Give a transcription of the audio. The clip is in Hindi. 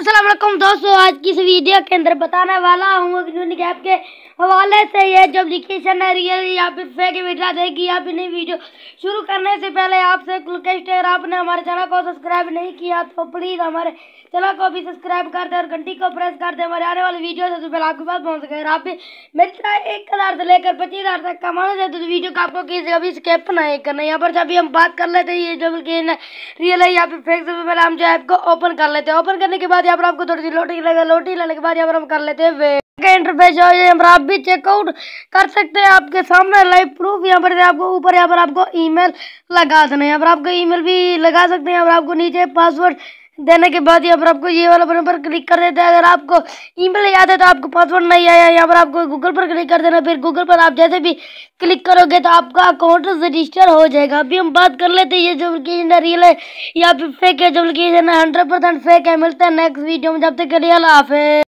असलम दोस्तों आज की इस वीडियो के अंदर बताने वाला हूँ यूनिक ऐप के हवाले से ये जो एप्लीकेशन है रियल या फिर फेक वीडियो देगी या फिर नहीं वीडियो शुरू करने से पहले आपसे रिक्वेस्ट है अगर आपने हमारे चैनल को सब्सक्राइब नहीं किया तो प्लीज़ हमारे चैनल को भी सब्सक्राइब कर दे और घंटी को प्रेस कर दे हमारे आने वाली वीडियो सबसे पहले आपके पास पहुँच गए आप भी मेरी तरह एक हज़ार से लेकर पच्चीस हज़ार तक कमाना चाहते तो वीडियो का आपको किसी का भी स्केप नहीं करना यहाँ पर जब हम बात कर लेते हैं ये जो एप्लीकेशन रियल है या फिर फेक सबसे पहले हम जो ऐप को ओपन कर लेते हैं ओपन करने के बाद यहाँ पर आपको थोड़ी सी लोटी लगे लोटी लेने के बाद यहाँ पर हम कर लेते हैं वे इंटरफेस है यहाँ पर आप भी चेकआउट कर सकते हैं आपके सामने लाइव प्रूफ यहाँ पर आपको ऊपर यहाँ पर आपको ईमेल लगा देना यहाँ पर आपको ईमेल भी लगा सकते हैं यहाँ पर आपको नीचे पासवर्ड देने के बाद यहाँ पर आपको ये वाला बटन पर क्लिक कर देते हैं अगर आपको ईमेल याद है तो आपको पासवर्ड नहीं आया यहाँ पर आपको गूगल पर क्लिक कर देना फिर गूगल पर आप जैसे भी क्लिक करोगे तो आपका अकाउंट रजिस्टर हो जाएगा अभी हम बात कर लेते हैं ये जो एप्लीकेशन है रियल है या फिर फेक है जो एप्लीकेशन है हंड्रेड परसेंट फेक है मिलता है नेक्स्ट वीडियो में जब तक रियल आप है